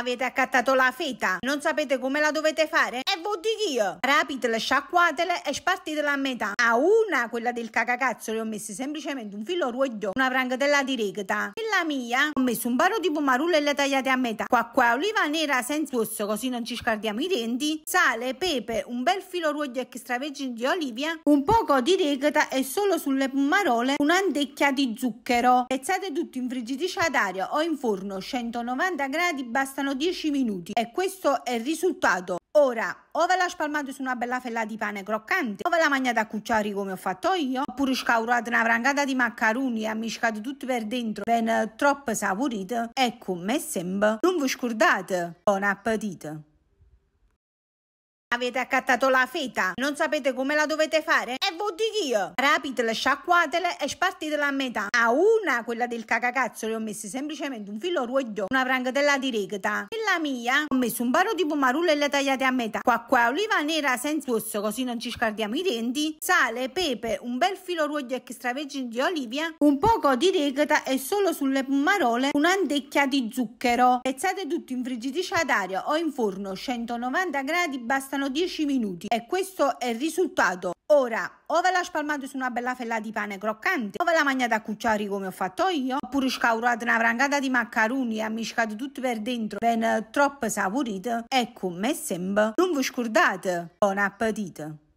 Avete accattato la feta? Non sapete come la dovete fare? E voi di io! Rapitela, sciacquatele e spartitele a metà. A una, quella del cacacazzo, le ho messe semplicemente un filo ruodo, una frangatella di regata sorella mia ho messo un paro di pomarullo e le tagliate a metà. Qua qua oliva nera senza osso così non ci scardiamo i denti, sale, pepe, un bel filo roglio extravergine di olivia, un poco di regata e solo sulle pomarole un'andecchia di zucchero. Pezzate tutto in friggitrice ad aria o in forno 190 gradi bastano 10 minuti e questo è il risultato. Ora o ve la spalmate su una bella fella di pane croccante, o ve la mangiate a cucciari come ho fatto io, oppure scaurate una frangata di maccaroni e ammiscate tutto per dentro, ben troppo saporite. Ecco, me sembra, non vi scordate. Buon appetito! Avete accattato la feta, non sapete come la dovete fare? E voi di io! Rapitele, sciacquatele e spartitele a metà. A una, quella del cacacazzo, le ho messo semplicemente un filo ruoglio, una frangatella di regata. E la mia ho messo un paro di pomarulle e le tagliate a metà, qua qua oliva nera senza osso così non ci scardiamo i denti, sale, pepe, un bel filo roglio extravergine di olivia, un poco di regata e solo sulle pomarole un'andecchia di zucchero. Pezzate tutto in friggitrice ad aria o in forno 190 gradi, bastano 10 minuti e questo è il risultato. Ora, o ve la spalmate su una bella fella di pane croccante, o ve la mangiate a cucciari come ho fatto io, oppure scaurate una frangata di maccaroni e ammiscate tutto per dentro, ben troppo saporito. Ecco, me sembra. Non vi scordate. Buon appetito!